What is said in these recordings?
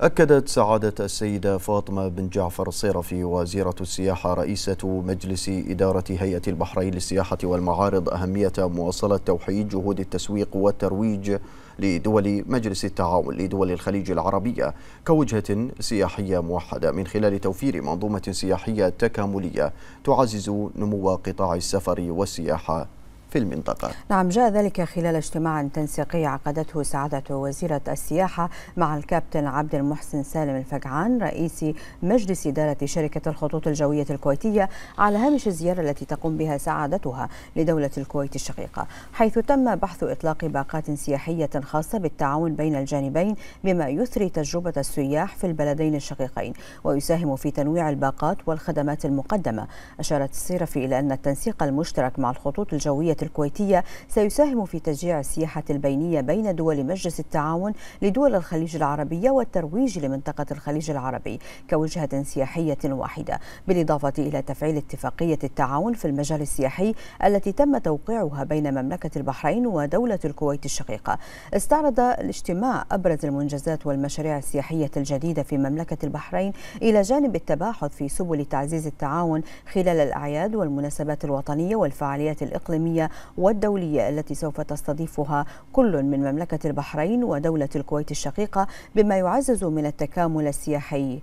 أكدت سعادة السيدة فاطمة بن جعفر الصيرفي وزيرة السياحة رئيسة مجلس إدارة هيئة البحرين للسياحة والمعارض أهمية مواصلة توحيد جهود التسويق والترويج لدول مجلس التعاون لدول الخليج العربية كوجهة سياحية موحدة من خلال توفير منظومة سياحية تكاملية تعزز نمو قطاع السفر والسياحة في المنطقة نعم جاء ذلك خلال اجتماع تنسيقي عقدته سعادة وزيرة السياحة مع الكابتن عبد المحسن سالم الفجعان رئيس مجلس إدارة شركة الخطوط الجوية الكويتية على هامش الزيارة التي تقوم بها سعادتها لدولة الكويت الشقيقة حيث تم بحث إطلاق باقات سياحية خاصة بالتعاون بين الجانبين بما يثري تجربة السياح في البلدين الشقيقين ويساهم في تنويع الباقات والخدمات المقدمة أشارت الصيرفي إلى أن التنسيق المشترك مع الخطوط الجوية الكويتية سيساهم في تشجيع السياحة البينية بين دول مجلس التعاون لدول الخليج العربية والترويج لمنطقة الخليج العربي كوجهة سياحية واحدة بالإضافة إلى تفعيل اتفاقية التعاون في المجال السياحي التي تم توقيعها بين مملكة البحرين ودولة الكويت الشقيقة استعرض الاجتماع أبرز المنجزات والمشاريع السياحية الجديدة في مملكة البحرين إلى جانب التباحث في سبل تعزيز التعاون خلال الأعياد والمناسبات الوطنية والفعاليات الإقليمية والدولية التي سوف تستضيفها كل من مملكة البحرين ودولة الكويت الشقيقة بما يعزز من التكامل السياحي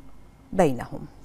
بينهم